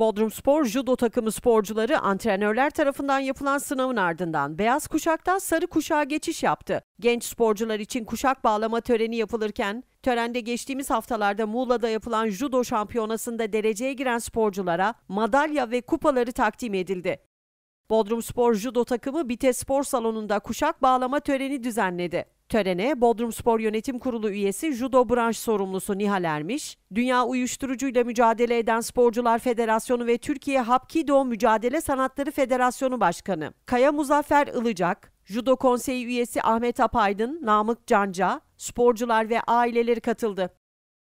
Bodrum Spor Judo takımı sporcuları antrenörler tarafından yapılan sınavın ardından beyaz kuşaktan sarı kuşağa geçiş yaptı. Genç sporcular için kuşak bağlama töreni yapılırken törende geçtiğimiz haftalarda Muğla'da yapılan judo şampiyonasında dereceye giren sporculara madalya ve kupaları takdim edildi. Bodrum Spor Judo takımı Bite Spor Salonu'nda kuşak bağlama töreni düzenledi. Törene Bodrum Spor Yönetim Kurulu üyesi judo branş sorumlusu Nihal Ermiş, Dünya Uyuşturucuyla Mücadele Eden Sporcular Federasyonu ve Türkiye Hapkido Mücadele Sanatları Federasyonu Başkanı Kaya Muzaffer Ilıcak, Judo Konseyi üyesi Ahmet Apaydın, Namık Canca, sporcular ve aileleri katıldı.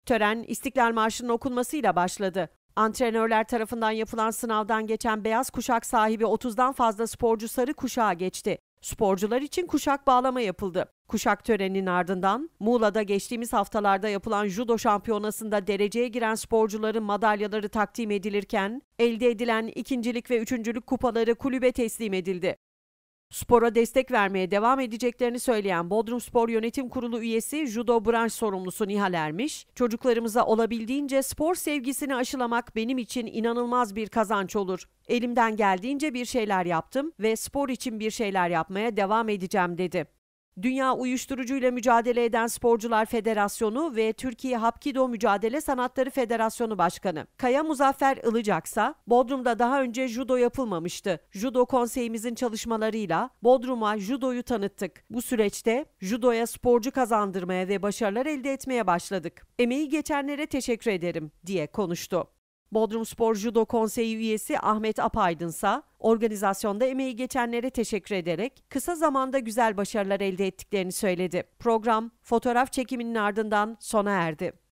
Tören İstiklal Marşı'nın okunmasıyla başladı. Antrenörler tarafından yapılan sınavdan geçen beyaz kuşak sahibi 30'dan fazla sporcu sarı kuşağa geçti. Sporcular için kuşak bağlama yapıldı. Kuşak töreninin ardından Muğla'da geçtiğimiz haftalarda yapılan judo şampiyonasında dereceye giren sporcuların madalyaları takdim edilirken elde edilen ikincilik ve üçüncülük kupaları kulübe teslim edildi. Spora destek vermeye devam edeceklerini söyleyen Bodrum Spor Yönetim Kurulu üyesi judo branş sorumlusu Nihal Ermiş, çocuklarımıza olabildiğince spor sevgisini aşılamak benim için inanılmaz bir kazanç olur. Elimden geldiğince bir şeyler yaptım ve spor için bir şeyler yapmaya devam edeceğim dedi. Dünya Uyuşturucuyla Mücadele Eden Sporcular Federasyonu ve Türkiye Hapkido Mücadele Sanatları Federasyonu Başkanı Kaya Muzaffer Ilıcaksa, Bodrum'da daha önce judo yapılmamıştı. Judo konseyimizin çalışmalarıyla Bodrum'a judoyu tanıttık. Bu süreçte judoya sporcu kazandırmaya ve başarılar elde etmeye başladık. Emeği geçenlere teşekkür ederim diye konuştu. Bodrum Spor Judo Konseyi üyesi Ahmet Apaydınsa organizasyonda emeği geçenlere teşekkür ederek kısa zamanda güzel başarılar elde ettiklerini söyledi. Program fotoğraf çekiminin ardından sona erdi.